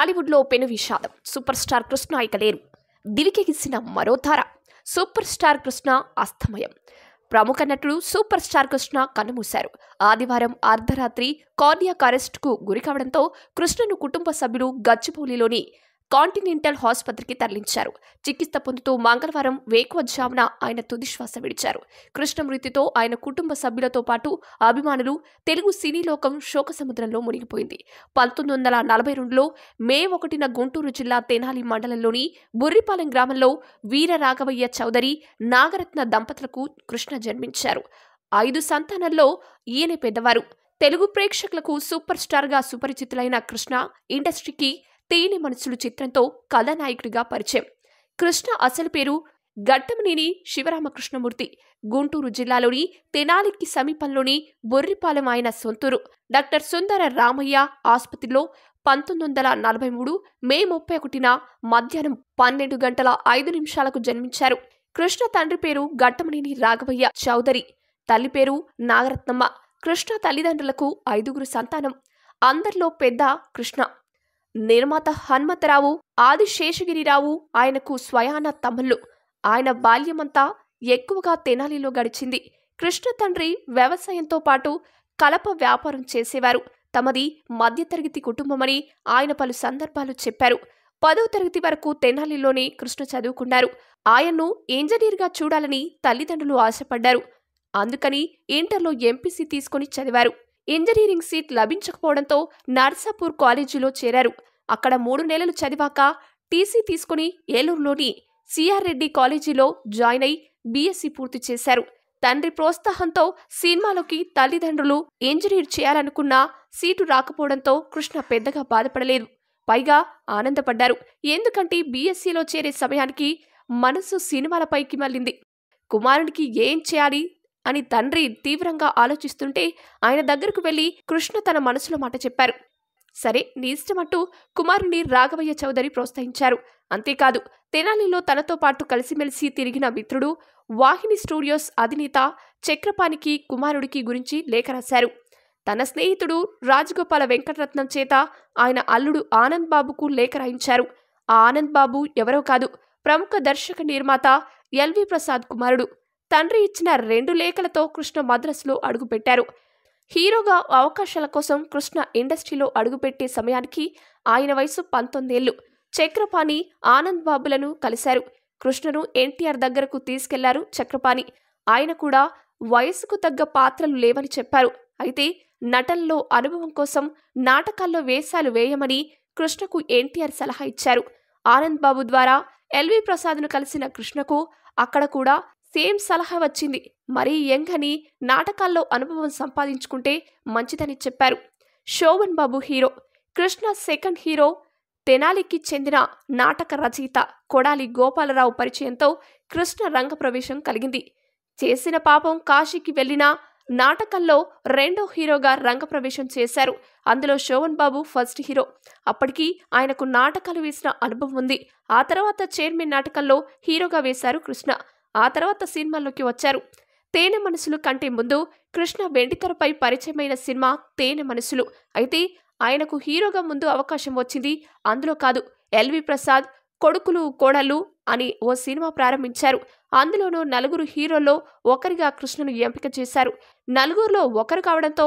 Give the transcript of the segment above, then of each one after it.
టాలీవుడ్లో పెను విషాదం సూపర్ స్టార్ కృష్ణ ఇక లేరు దివికెగిసిన మరో తార సూపర్ స్టార్ కృష్ణ అస్తమయం ప్రముఖ నటుడు సూపర్ స్టార్ కృష్ణ కన్నుమూశారు ఆదివారం అర్ధరాత్రి కార్నియాక్ కారెస్ట్కు గురి కావడంతో కృష్ణను కుటుంబ సభ్యులు గచ్చిబౌలిలోని కాంటినెంటల్ ఆసుపత్రికి తరలించారు చికిత్స పొందుతూ మంగళవారం వేకువజామున ఆయన తుదిశ్వాస విడిచారు కృష్ణ మృతితో ఆయన కుటుంబ సభ్యులతో పాటు అభిమానులు తెలుగు సినీ లోకం శోక సముద్రంలో మునిగిపోయింది పంతొమ్మిది వందల నలభై రెండులో మే ఒకటిన గుంటూరు జిల్లా తెనాలి మండలంలోని బుర్రిపాలెం గ్రామంలో వీర రాఘవయ్య చౌదరి నాగరత్న దంపతులకు కృష్ణ జన్మించారు ఐదు సంతానంలో ఈయన పెద్దవారు తెలుగు ప్రేక్షకులకు సూపర్ స్టార్గా సుపరిచితులైన కృష్ణ ఇండస్ట్రీకి తేనె మనసులు చిత్రంతో కథానాయకుడిగా పరిచయం కృష్ణ అసలు పేరు గట్టమనేని శివరామకృష్ణమూర్తి గుంటూరు జిల్లాలోని తెనాలికి సమీపంలోని బొర్రిపాలెం ఆయన సొంతూరు డాక్టర్ సుందర రామయ్య ఆసుపత్రిలో పంతొమ్మిది వందల నలభై మూడు మే ముప్పై ఒకటిన మధ్యాహ్నం పన్నెండు గంటల ఐదు నిమిషాలకు జన్మించారు కృష్ణ తండ్రి పేరు గట్టమనేని రాఘవయ్య చౌదరి తల్లి పేరు నాగరత్నమ్మ కృష్ణ తల్లిదండ్రులకు ఐదుగురు సంతానం అందరిలో పెద్ద కృష్ణ నిర్మాత హనుమంతరావు ఆది శేషగిరిరావు ఆయనకు స్వయాన తమ్ముళ్ళు ఆయన బాల్యమంతా ఎక్కువగా తెనాలిలో గడిచింది కృష్ణ తండ్రి వ్యవసాయంతో పాటు కలప వ్యాపారం చేసేవారు తమది మధ్యతరగతి కుటుంబమని ఆయన పలు సందర్భాలు చెప్పారు పదో తరగతి వరకు తెనాలిలోనే కృష్ణ చదువుకున్నారు ఆయన్ను ఇంజనీర్గా చూడాలని తల్లిదండ్రులు ఆశపడ్డారు అందుకని ఇంటర్లో ఎంపీసీ తీసుకుని చదివారు ఇంజనీరింగ్ సీట్ లభించకపోవడంతో నర్సాపూర్ కాలేజీలో చేరారు అక్కడ మూడు నెలలు చదివాక టీసీ తీసుకుని ఏలూరులోని సిఆర్ రెడ్డి కాలేజీలో జాయిన్ అయి బీఎస్సీ పూర్తి చేశారు తండ్రి ప్రోత్సాహంతో సినిమాలోకి తల్లిదండ్రులు ఇంజనీర్ చేయాలనుకున్న సీటు రాకపోవడంతో కృష్ణ పెద్దగా బాధపడలేదు పైగా ఆనందపడ్డారు ఎందుకంటే బీఎస్సీలో చేరే సమయానికి మనసు సినిమాలపైకి మళ్ళింది కుమారునికి ఏం చేయాలి అని తండ్రి తీవ్రంగా ఆలోచిస్తుంటే ఆయన దగ్గరకు వెళ్ళి కృష్ణ తన మనసులో మాట చెప్పారు సరే నీ ఇష్టమంటూ కుమారుని రాఘవయ్య చౌదరి ప్రోత్సహించారు అంతేకాదు తెనాలిలో తనతో పాటు కలిసిమెలిసి తిరిగిన మిత్రుడు వాహిని స్టూడియోస్ అధినేత చక్రపానికి కుమారుడికి గురించి లేఖ రాశారు తన స్నేహితుడు రాజగోపాల వెంకటరత్నం చేత ఆయన అల్లుడు ఆనంద్ బాబుకు లేఖ రాయించారు ఆ ఆనంద్ బాబు ఎవరో కాదు ప్రముఖ దర్శక నిర్మాత ఎల్వి ప్రసాద్ కుమారుడు తండ్రి ఇచ్చిన రెండు లేఖలతో కృష్ణ మద్రాసులో అడుగుపెట్టారు హీరోగా అవకాశాల కోసం కృష్ణ ఇండస్ట్రీలో అడుగుపెట్టే సమయానికి ఆయన వయసు పంతొమ్మిదేళ్లు చక్రపాణి ఆనంద్ బాబులను కలిశారు కృష్ణను ఎన్టీఆర్ దగ్గరకు తీసుకెళ్లారు చక్రపాణి ఆయన కూడా వయసుకు తగ్గ పాత్రలు లేవని చెప్పారు అయితే నటనలో అనుభవం కోసం నాటకాల్లో వేషాలు వేయమని కృష్ణకు ఎన్టీఆర్ సలహా ఇచ్చారు ఆనంద్ బాబు ద్వారా ఎల్వి ప్రసాద్ను కలిసిన కృష్ణకు అక్కడ కూడా సేమ్ సలహా వచ్చింది మరీ యంగ్ అని నాటకాల్లో అనుభవం సంపాదించుకుంటే మంచిదని చెప్పారు Sobhan Babu hero Krishna second hero తెనాలికి చెందిన నాటక రచయిత కొడాలి గోపాలరావు పరిచయంతో కృష్ణ రంగప్రవేశం కలిగింది చేసిన పాపం కాశీకి వెళ్ళిన నాటకంలో రెండో హీరోగా రంగప్రవేశం చేశారు అందులో శోభన్ బాబు ఫస్ట్ హీరో అప్పటికి ఆయనకు నాటకాలు వేసిన అనుభవం ఉంది ఆ తర్వాత చైర్మన్ నాటకంలో హీరోగా వేశారు కృష్ణ ఆ తర్వాత సినిమాల్లోకి వచ్చారు తేనె మనసులు కంటే ముందు కృష్ణ వెండితెరపై పరిచయమైన సినిమా తేనె మనసులు అయితే ఆయనకు హీరోగా ముందు అవకాశం వచ్చింది అందులో కాదు ఎల్వి ప్రసాద్ కొడుకులు కోడలు అని ఓ సినిమా ప్రారంభించారు అందులోనూ నలుగురు హీరోల్లో ఒకరిగా కృష్ణను ఎంపిక చేశారు నలుగురిలో ఒకరు కావడంతో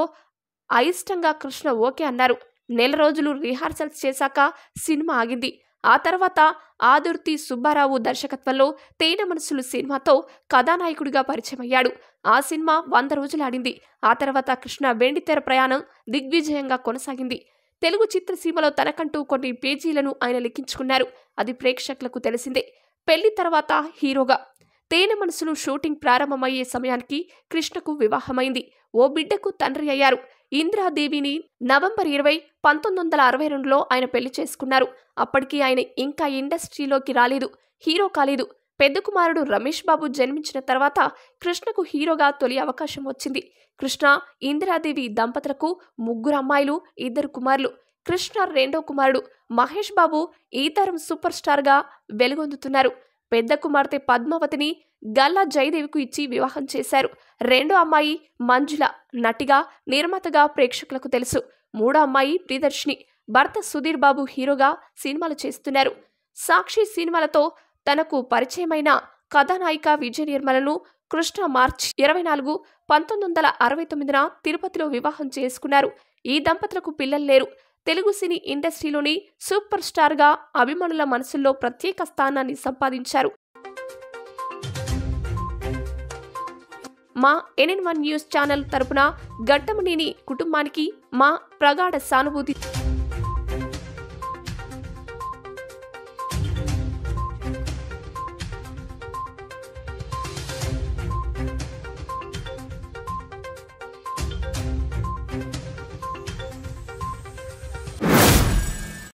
అయిష్టంగా కృష్ణ ఓకే అన్నారు నెల రోజులు రిహార్సల్స్ చేశాక సినిమా ఆగింది ఆ తర్వాత ఆదుర్తి సుబ్బారావు దర్శకత్వంలో తేన మనసులు సినిమాతో కథానాయకుడిగా పరిచయమయ్యాడు ఆ సినిమా వంద రోజులు ఆడింది ఆ తర్వాత కృష్ణ వెండితెర ప్రయాణం దిగ్విజయంగా కొనసాగింది తెలుగు చిత్రసీమలో తనకంటూ కొన్ని పేజీలను ఆయన లిఖించుకున్నారు అది ప్రేక్షకులకు తెలిసిందే పెళ్లి తర్వాత హీరోగా తేన మనసులు షూటింగ్ ప్రారంభమయ్యే సమయానికి కృష్ణకు వివాహమైంది ఓ బిడ్డకు తండ్రి అయ్యారు ఇందిరాదేవిని నవంబర్ ఇరవై పంతొమ్మిది వందల అరవై రెండులో ఆయన పెళ్లి చేసుకున్నారు అప్పటికి ఆయన ఇంకా ఇండస్ట్రీలోకి రాలేదు హీరో కాలేదు పెద్ద కుమారుడు రమేష్ బాబు జన్మించిన తర్వాత కృష్ణకు హీరోగా తొలి అవకాశం వచ్చింది కృష్ణ ఇందిరాదేవి దంపతులకు ముగ్గురు అమ్మాయిలు ఇద్దరు కుమారులు కృష్ణ రెండో కుమారుడు మహేష్ బాబు ఈ తరం సూపర్ స్టార్గా వెలుగొందుతున్నారు పెద్ద కుమార్తె పద్మావతిని గల్లా జయదేవికు ఇచ్చి వివాహం చేశారు రెండో అమ్మాయి మంజుల నటిగా నిర్మాతగా ప్రేక్షకులకు తెలుసు మూడో అమ్మాయి ప్రియదర్శిని భర్త సుధీర్ బాబు హీరోగా సినిమాలు చేస్తున్నారు సాక్షి సినిమాలతో తనకు పరిచయమైన కథానాయిక విజయ నిర్మలను కృష్ణ మార్చ్ ఇరవై నాలుగు పంతొమ్మిది వందల అరవై తొమ్మిదిన తిరుపతిలో వివాహం చేసుకున్నారు ఈ దంపతులకు పిల్లలు లేరు తెలుగు సినీ ఇండస్ట్రీలోని సూపర్ స్టార్గా అభిమానుల మనసుల్లో ప్రత్యేక స్థానాన్ని సంపాదించారు మా ఎన్ఎన్ వన్ న్యూస్ ఛానల్ తరపున గట్టమనేని కుటుంబానికి మా ప్రగాఢ సానుభూతి